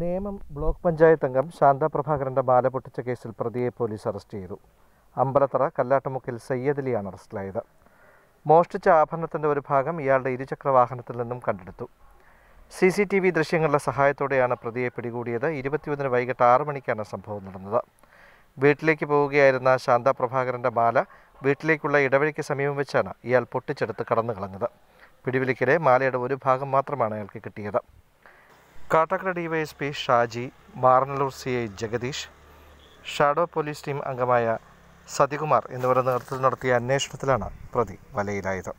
Nemom block panchayat അംഗം ശാന്ത പ്രഭാകരന്റെ ബാല പൊട്ടിച്ച കേസിൽ പ്രതിയെ പോലീസ് അറസ്റ്റ് ചെയ്തു അമ്പലത്തറ കല്ലാട്ടുമുക്കിൽ സയ്യദലിയാണ് അറസ്റ്റിലായത് മോഷ്ടിച്ച ആഭരണത്തിന്റെ ഒരു ഭാഗം ഇയാളുടെ ഇരുചക്ര വാഹനത്തിൽ നിന്നും കണ്ടെടുത്തു സി സി ടി വി ദൃശ്യങ്ങളുടെ സഹായത്തോടെയാണ് പ്രതിയെ പിടികൂടിയത് ഇരുപത്തിയൊന്നിന് വൈകിട്ട് ആറു മണിക്കാണ് സംഭവം നടന്നത് വീട്ടിലേക്ക് പോവുകയായിരുന്ന ശാന്ത പ്രഭാകരന്റെ ബാല വീട്ടിലേക്കുള്ള ഇടവഴിക്ക് സമീപം വെച്ചാണ് ഇയാൾ പൊട്ടിച്ചെടുത്ത് കടന്നു കളഞ്ഞത് പിടിവിലിക്കിടെ മാലയുടെ ഒരു ഭാഗം മാത്രമാണ് അയാൾക്ക് കിട്ടിയത് Kattakkada DYSP Shaji Maranalloor C I Jagadeesh shadow police team അംഗമായ സതികുമാർ എന്നിവരുടെ നേതൃത്വത്തിൽ നടത്തിയ അന്വേഷണത്തിലാണ് പ്രതി വലയിലായത്